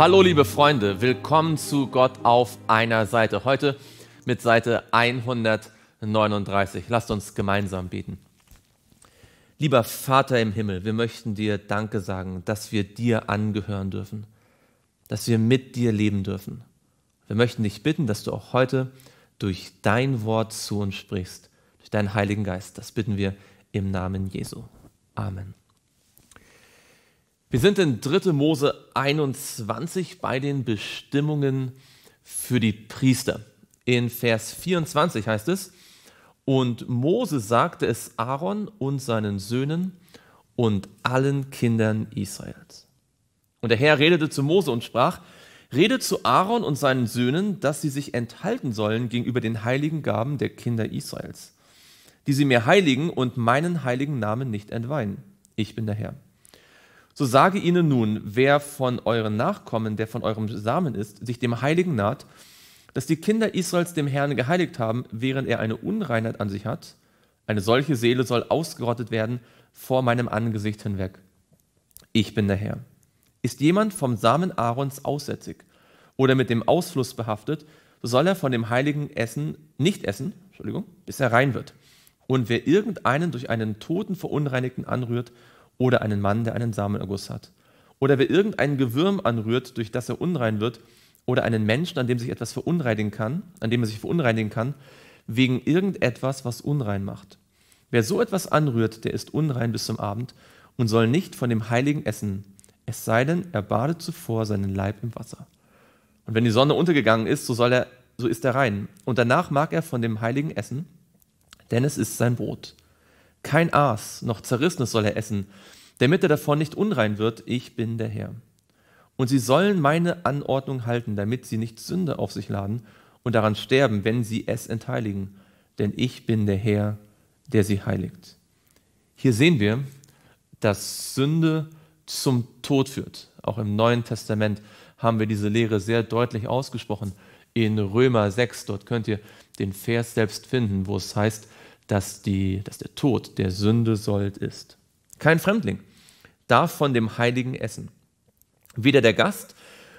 Hallo liebe Freunde, willkommen zu Gott auf einer Seite. Heute mit Seite 139. Lasst uns gemeinsam beten. Lieber Vater im Himmel, wir möchten dir Danke sagen, dass wir dir angehören dürfen, dass wir mit dir leben dürfen. Wir möchten dich bitten, dass du auch heute durch dein Wort zu uns sprichst, durch deinen Heiligen Geist. Das bitten wir im Namen Jesu. Amen. Wir sind in 3. Mose 21 bei den Bestimmungen für die Priester. In Vers 24 heißt es, und Mose sagte es Aaron und seinen Söhnen und allen Kindern Israels. Und der Herr redete zu Mose und sprach, Rede zu Aaron und seinen Söhnen, dass sie sich enthalten sollen gegenüber den heiligen Gaben der Kinder Israels, die sie mir heiligen und meinen heiligen Namen nicht entweihen. Ich bin der Herr. So sage ihnen nun, wer von euren Nachkommen, der von eurem Samen ist, sich dem Heiligen naht, dass die Kinder Israels dem Herrn geheiligt haben, während er eine Unreinheit an sich hat, eine solche Seele soll ausgerottet werden vor meinem Angesicht hinweg. Ich bin der Herr. Ist jemand vom Samen Aarons aussätzig oder mit dem Ausfluss behaftet, so soll er von dem Heiligen Essen nicht essen, Entschuldigung, bis er rein wird. Und wer irgendeinen durch einen Toten verunreinigten anrührt, oder einen Mann, der einen Samenerguss hat. Oder wer irgendein Gewürm anrührt, durch das er unrein wird, oder einen Menschen, an dem sich etwas verunreinigen kann, an dem er sich verunreinigen kann, wegen irgendetwas, was unrein macht. Wer so etwas anrührt, der ist unrein bis zum Abend und soll nicht von dem Heiligen essen, es sei denn, er badet zuvor seinen Leib im Wasser. Und wenn die Sonne untergegangen ist, so, soll er, so ist er rein. Und danach mag er von dem Heiligen essen, denn es ist sein Brot. Kein Aas noch Zerrissenes soll er essen, damit er davon nicht unrein wird, ich bin der Herr. Und sie sollen meine Anordnung halten, damit sie nicht Sünde auf sich laden und daran sterben, wenn sie es entheiligen, denn ich bin der Herr, der sie heiligt. Hier sehen wir, dass Sünde zum Tod führt. Auch im Neuen Testament haben wir diese Lehre sehr deutlich ausgesprochen. In Römer 6, dort könnt ihr den Vers selbst finden, wo es heißt, dass, die, dass der Tod der Sünde sold ist. Kein Fremdling darf von dem Heiligen essen. Weder der Gast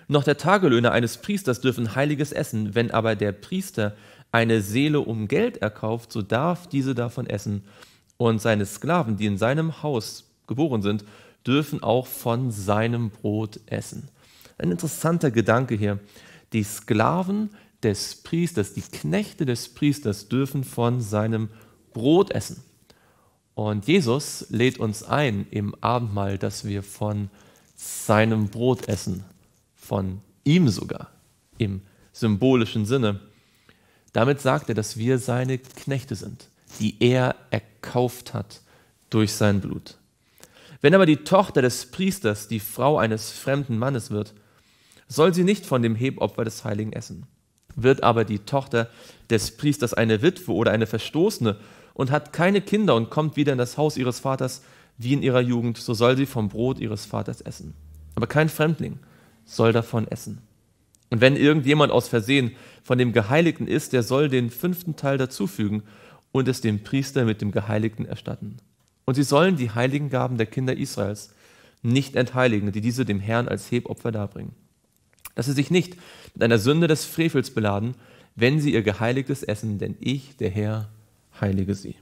noch der Tagelöhner eines Priesters dürfen heiliges essen. Wenn aber der Priester eine Seele um Geld erkauft, so darf diese davon essen. Und seine Sklaven, die in seinem Haus geboren sind, dürfen auch von seinem Brot essen. Ein interessanter Gedanke hier. Die Sklaven des Priesters, die Knechte des Priesters dürfen von seinem Brot Brot essen. Und Jesus lädt uns ein im Abendmahl, dass wir von seinem Brot essen, von ihm sogar, im symbolischen Sinne. Damit sagt er, dass wir seine Knechte sind, die er erkauft hat durch sein Blut. Wenn aber die Tochter des Priesters die Frau eines fremden Mannes wird, soll sie nicht von dem Hebopfer des Heiligen essen. Wird aber die Tochter des Priesters eine Witwe oder eine Verstoßene und hat keine Kinder und kommt wieder in das Haus ihres Vaters wie in ihrer Jugend, so soll sie vom Brot ihres Vaters essen. Aber kein Fremdling soll davon essen. Und wenn irgendjemand aus Versehen von dem Geheiligten ist, der soll den fünften Teil dazufügen und es dem Priester mit dem Geheiligten erstatten. Und sie sollen die heiligen Gaben der Kinder Israels nicht entheiligen, die diese dem Herrn als Hebopfer darbringen. Dass sie sich nicht mit einer Sünde des Frevels beladen, wenn sie ihr geheiligtes Essen, denn ich, der Herr, heilige sie.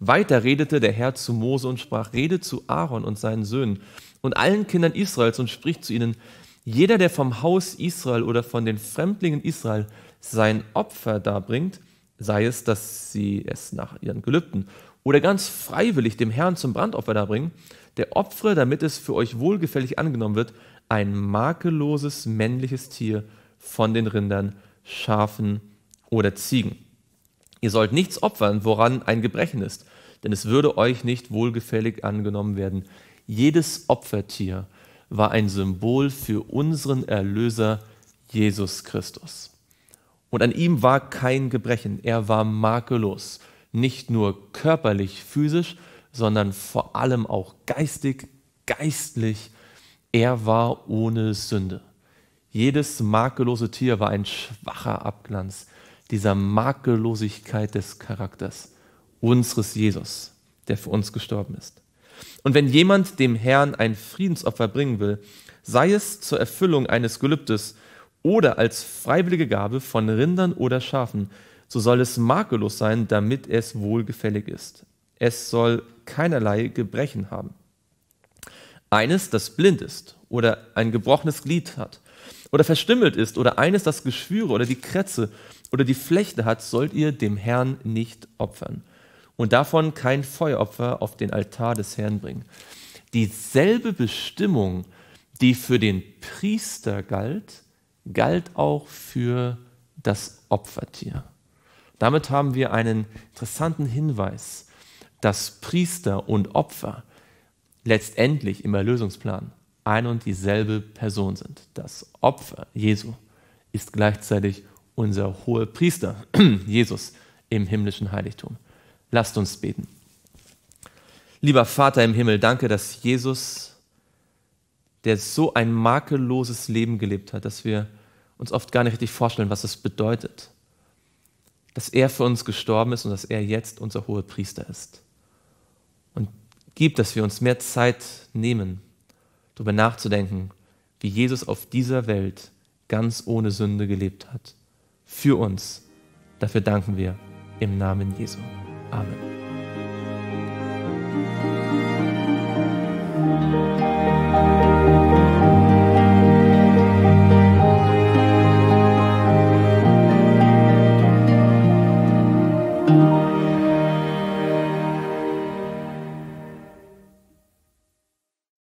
Weiter redete der Herr zu Mose und sprach, rede zu Aaron und seinen Söhnen und allen Kindern Israels und sprich zu ihnen, jeder, der vom Haus Israel oder von den Fremdlingen Israel sein Opfer darbringt, sei es, dass sie es nach ihren Gelübden oder ganz freiwillig dem Herrn zum Brandopfer darbringen, der opfere, damit es für euch wohlgefällig angenommen wird, ein makelloses männliches Tier von den Rindern, Schafen oder Ziegen. Ihr sollt nichts opfern, woran ein Gebrechen ist, denn es würde euch nicht wohlgefällig angenommen werden. Jedes Opfertier war ein Symbol für unseren Erlöser Jesus Christus. Und an ihm war kein Gebrechen, er war makellos, nicht nur körperlich, physisch, sondern vor allem auch geistig, geistlich. Er war ohne Sünde. Jedes makellose Tier war ein schwacher Abglanz dieser Makellosigkeit des Charakters unseres Jesus, der für uns gestorben ist. Und wenn jemand dem Herrn ein Friedensopfer bringen will, sei es zur Erfüllung eines Gelübdes oder als freiwillige Gabe von Rindern oder Schafen, so soll es makellos sein, damit es wohlgefällig ist. Es soll keinerlei Gebrechen haben. Eines, das blind ist oder ein gebrochenes Glied hat oder verstümmelt ist oder eines, das Geschwüre oder die Krätze oder die Flechte hat, sollt ihr dem Herrn nicht opfern. Und davon kein Feueropfer auf den Altar des Herrn bringen. Dieselbe Bestimmung, die für den Priester galt, galt auch für das Opfertier. Damit haben wir einen interessanten Hinweis, dass Priester und Opfer letztendlich im Erlösungsplan ein und dieselbe Person sind. Das Opfer Jesu ist gleichzeitig Opfer unser hoher Priester, Jesus, im himmlischen Heiligtum. Lasst uns beten. Lieber Vater im Himmel, danke, dass Jesus, der so ein makelloses Leben gelebt hat, dass wir uns oft gar nicht richtig vorstellen, was es bedeutet, dass er für uns gestorben ist und dass er jetzt unser hoher Priester ist. Und gib, dass wir uns mehr Zeit nehmen, darüber nachzudenken, wie Jesus auf dieser Welt ganz ohne Sünde gelebt hat für uns. Dafür danken wir im Namen Jesu. Amen.